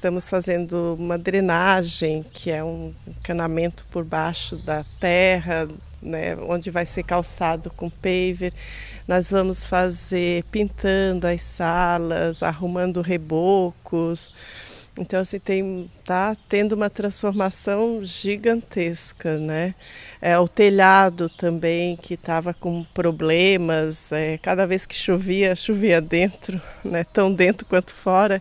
estamos fazendo uma drenagem, que é um encanamento por baixo da terra, né, onde vai ser calçado com paver. Nós vamos fazer pintando as salas, arrumando rebocos. Então assim tem tá tendo uma transformação gigantesca, né? É, o telhado também que estava com problemas, é, cada vez que chovia chovia dentro, né? Tão dentro quanto fora.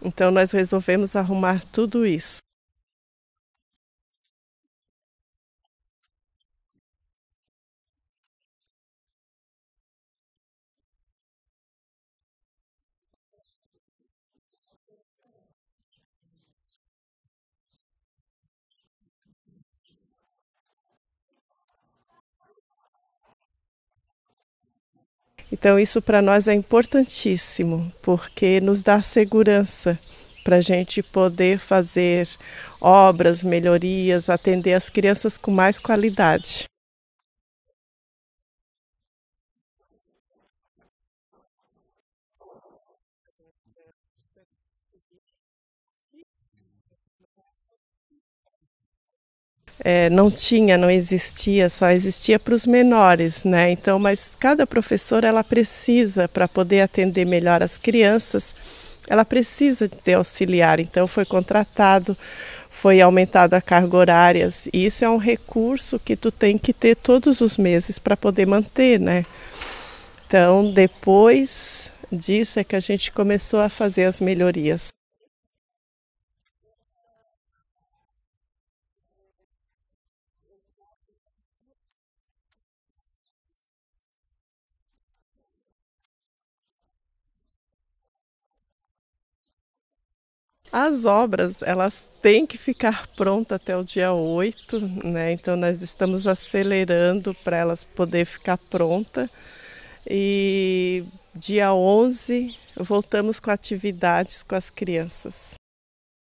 Então nós resolvemos arrumar tudo isso. Então, isso para nós é importantíssimo, porque nos dá segurança para a gente poder fazer obras, melhorias, atender as crianças com mais qualidade. é, não tinha, não existia, só existia para os menores, né? Então, mas cada professora ela precisa para poder atender melhor as crianças, ela precisa de ter auxiliar. Então, foi contratado, foi aumentado a carga horárias. E isso é um recurso que tu tem que ter todos os meses para poder manter, né? Então, depois disso é que a gente começou a fazer as melhorias. As obras, elas têm que ficar prontas até o dia 8, né? Então nós estamos acelerando para elas poder ficar pronta. E dia 11 voltamos com atividades com as crianças.